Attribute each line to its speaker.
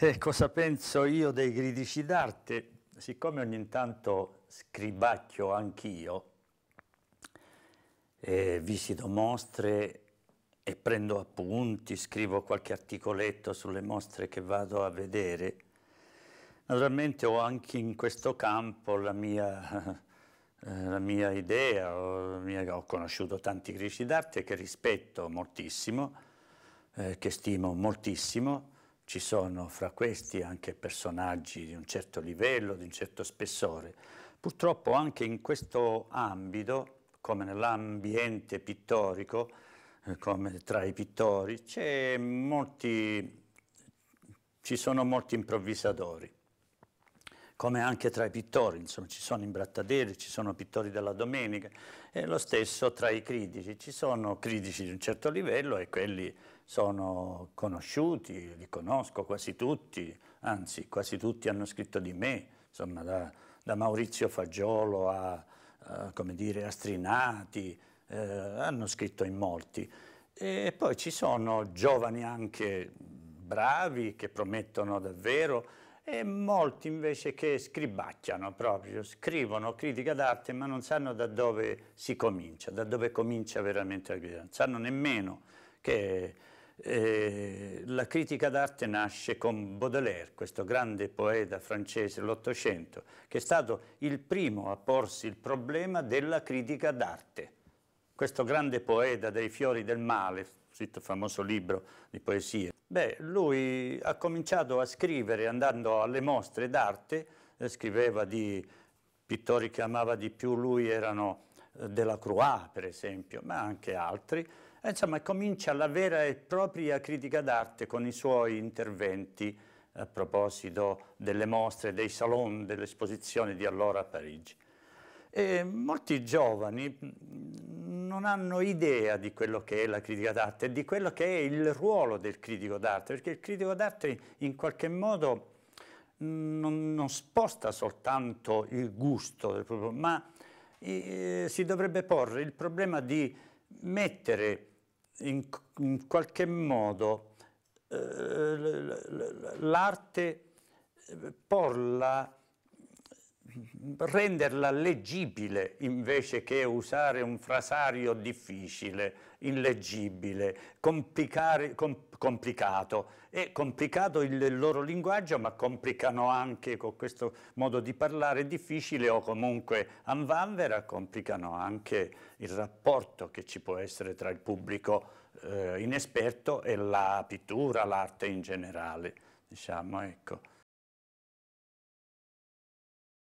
Speaker 1: Eh, cosa penso io dei critici d'arte? Siccome ogni tanto scribacchio anch'io, eh, visito mostre e prendo appunti, scrivo qualche articoletto sulle mostre che vado a vedere, naturalmente ho anche in questo campo la mia, eh, la mia idea, ho, la mia, ho conosciuto tanti critici d'arte che rispetto moltissimo, eh, che stimo moltissimo, ci sono fra questi anche personaggi di un certo livello, di un certo spessore. Purtroppo anche in questo ambito, come nell'ambiente pittorico, eh, come tra i pittori, molti, ci sono molti improvvisatori come anche tra i pittori, insomma ci sono imbrattaderi, ci sono pittori della domenica e lo stesso tra i critici, ci sono critici di un certo livello e quelli sono conosciuti, li conosco quasi tutti, anzi quasi tutti hanno scritto di me, insomma da, da Maurizio Fagiolo a, a, dire, a Strinati, eh, hanno scritto in molti. E poi ci sono giovani anche bravi che promettono davvero, e molti invece che scribacchiano proprio, scrivono critica d'arte ma non sanno da dove si comincia, da dove comincia veramente la critica, non sanno nemmeno che eh, la critica d'arte nasce con Baudelaire, questo grande poeta francese dell'Ottocento, che è stato il primo a porsi il problema della critica d'arte. Questo grande poeta dei fiori del male, scritto il famoso libro di poesie, Beh, lui ha cominciato a scrivere andando alle mostre d'arte, eh, scriveva di pittori che amava di più, lui erano eh, della Croix per esempio, ma anche altri. E, insomma, comincia la vera e propria critica d'arte con i suoi interventi a proposito delle mostre, dei salon, delle esposizioni di allora a Parigi. E molti giovani non hanno idea di quello che è la critica d'arte e di quello che è il ruolo del critico d'arte, perché il critico d'arte in qualche modo mm, non, non, sposta soltanto il gusto del pubblico, ma eh, si dovrebbe porre il problema di mettere in, in qualche modo eh, l'arte, eh, porla renderla leggibile invece che usare un frasario difficile, illeggibile, com, complicato. È complicato il loro linguaggio, ma complicano anche con questo modo di parlare difficile o comunque anvanvera, complicano anche il rapporto che ci può essere tra il pubblico eh, inesperto e la pittura, l'arte in generale. Diciamo, ecco.